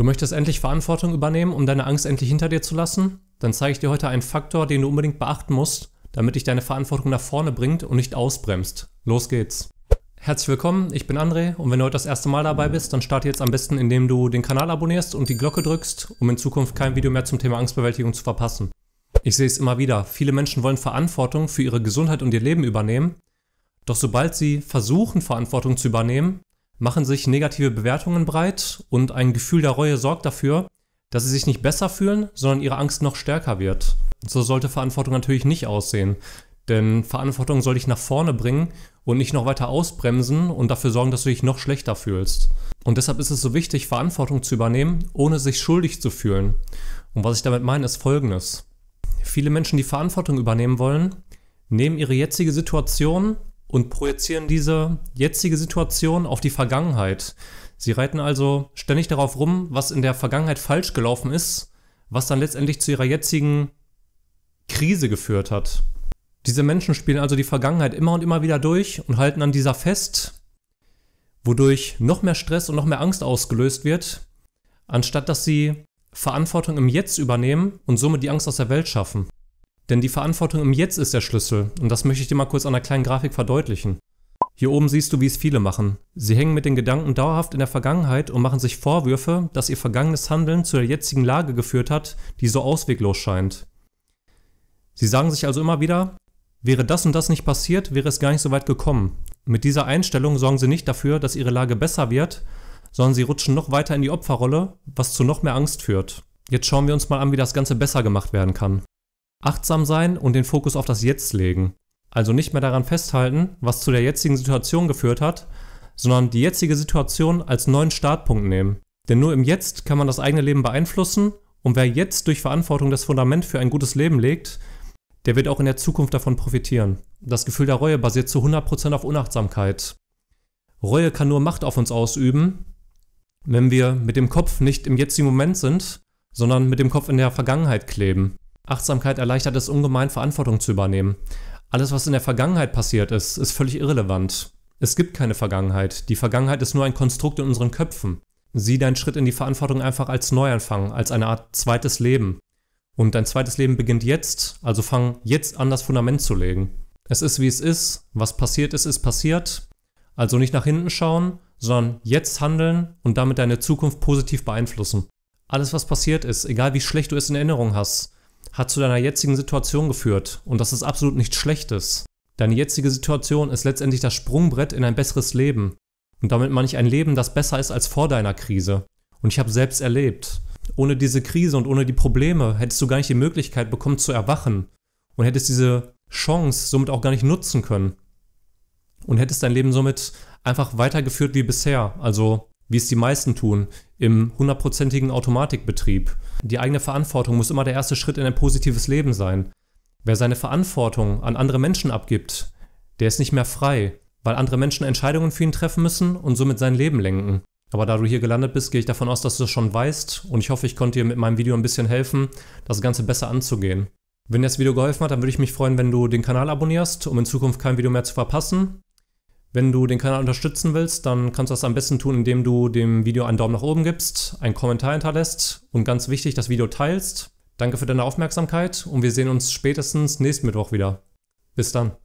Du möchtest endlich Verantwortung übernehmen, um deine Angst endlich hinter dir zu lassen? Dann zeige ich dir heute einen Faktor, den du unbedingt beachten musst, damit dich deine Verantwortung nach vorne bringt und nicht ausbremst. Los geht's! Herzlich willkommen, ich bin André und wenn du heute das erste Mal dabei bist, dann starte jetzt am besten, indem du den Kanal abonnierst und die Glocke drückst, um in Zukunft kein Video mehr zum Thema Angstbewältigung zu verpassen. Ich sehe es immer wieder, viele Menschen wollen Verantwortung für ihre Gesundheit und ihr Leben übernehmen, doch sobald sie versuchen, Verantwortung zu übernehmen, machen sich negative Bewertungen breit und ein Gefühl der Reue sorgt dafür, dass sie sich nicht besser fühlen, sondern ihre Angst noch stärker wird. So sollte Verantwortung natürlich nicht aussehen. Denn Verantwortung soll dich nach vorne bringen und nicht noch weiter ausbremsen und dafür sorgen, dass du dich noch schlechter fühlst. Und deshalb ist es so wichtig, Verantwortung zu übernehmen, ohne sich schuldig zu fühlen. Und was ich damit meine, ist Folgendes. Viele Menschen, die Verantwortung übernehmen wollen, nehmen ihre jetzige Situation und projizieren diese jetzige Situation auf die Vergangenheit. Sie reiten also ständig darauf rum, was in der Vergangenheit falsch gelaufen ist, was dann letztendlich zu ihrer jetzigen Krise geführt hat. Diese Menschen spielen also die Vergangenheit immer und immer wieder durch und halten an dieser fest, wodurch noch mehr Stress und noch mehr Angst ausgelöst wird, anstatt dass sie Verantwortung im Jetzt übernehmen und somit die Angst aus der Welt schaffen. Denn die Verantwortung im Jetzt ist der Schlüssel und das möchte ich dir mal kurz an einer kleinen Grafik verdeutlichen. Hier oben siehst du, wie es viele machen. Sie hängen mit den Gedanken dauerhaft in der Vergangenheit und machen sich Vorwürfe, dass ihr vergangenes Handeln zu der jetzigen Lage geführt hat, die so ausweglos scheint. Sie sagen sich also immer wieder, wäre das und das nicht passiert, wäre es gar nicht so weit gekommen. Mit dieser Einstellung sorgen sie nicht dafür, dass ihre Lage besser wird, sondern sie rutschen noch weiter in die Opferrolle, was zu noch mehr Angst führt. Jetzt schauen wir uns mal an, wie das Ganze besser gemacht werden kann. Achtsam sein und den Fokus auf das Jetzt legen. Also nicht mehr daran festhalten, was zu der jetzigen Situation geführt hat, sondern die jetzige Situation als neuen Startpunkt nehmen. Denn nur im Jetzt kann man das eigene Leben beeinflussen und wer jetzt durch Verantwortung das Fundament für ein gutes Leben legt, der wird auch in der Zukunft davon profitieren. Das Gefühl der Reue basiert zu 100% auf Unachtsamkeit. Reue kann nur Macht auf uns ausüben, wenn wir mit dem Kopf nicht im jetzigen Moment sind, sondern mit dem Kopf in der Vergangenheit kleben. Achtsamkeit erleichtert es ungemein, Verantwortung zu übernehmen. Alles, was in der Vergangenheit passiert ist, ist völlig irrelevant. Es gibt keine Vergangenheit. Die Vergangenheit ist nur ein Konstrukt in unseren Köpfen. Sieh deinen Schritt in die Verantwortung einfach als Neuanfang, als eine Art zweites Leben. Und dein zweites Leben beginnt jetzt, also fang jetzt an, das Fundament zu legen. Es ist, wie es ist. Was passiert ist, ist passiert. Also nicht nach hinten schauen, sondern jetzt handeln und damit deine Zukunft positiv beeinflussen. Alles, was passiert ist, egal wie schlecht du es in Erinnerung hast, hat zu deiner jetzigen Situation geführt und das ist absolut nichts Schlechtes. Deine jetzige Situation ist letztendlich das Sprungbrett in ein besseres Leben. Und damit meine ich ein Leben, das besser ist als vor deiner Krise. Und ich habe selbst erlebt. Ohne diese Krise und ohne die Probleme hättest du gar nicht die Möglichkeit bekommen zu erwachen und hättest diese Chance somit auch gar nicht nutzen können. Und hättest dein Leben somit einfach weitergeführt wie bisher. Also wie es die meisten tun, im hundertprozentigen Automatikbetrieb. Die eigene Verantwortung muss immer der erste Schritt in ein positives Leben sein. Wer seine Verantwortung an andere Menschen abgibt, der ist nicht mehr frei, weil andere Menschen Entscheidungen für ihn treffen müssen und somit sein Leben lenken. Aber da du hier gelandet bist, gehe ich davon aus, dass du es das schon weißt und ich hoffe, ich konnte dir mit meinem Video ein bisschen helfen, das Ganze besser anzugehen. Wenn dir das Video geholfen hat, dann würde ich mich freuen, wenn du den Kanal abonnierst, um in Zukunft kein Video mehr zu verpassen. Wenn du den Kanal unterstützen willst, dann kannst du das am besten tun, indem du dem Video einen Daumen nach oben gibst, einen Kommentar hinterlässt und ganz wichtig, das Video teilst. Danke für deine Aufmerksamkeit und wir sehen uns spätestens nächsten Mittwoch wieder. Bis dann.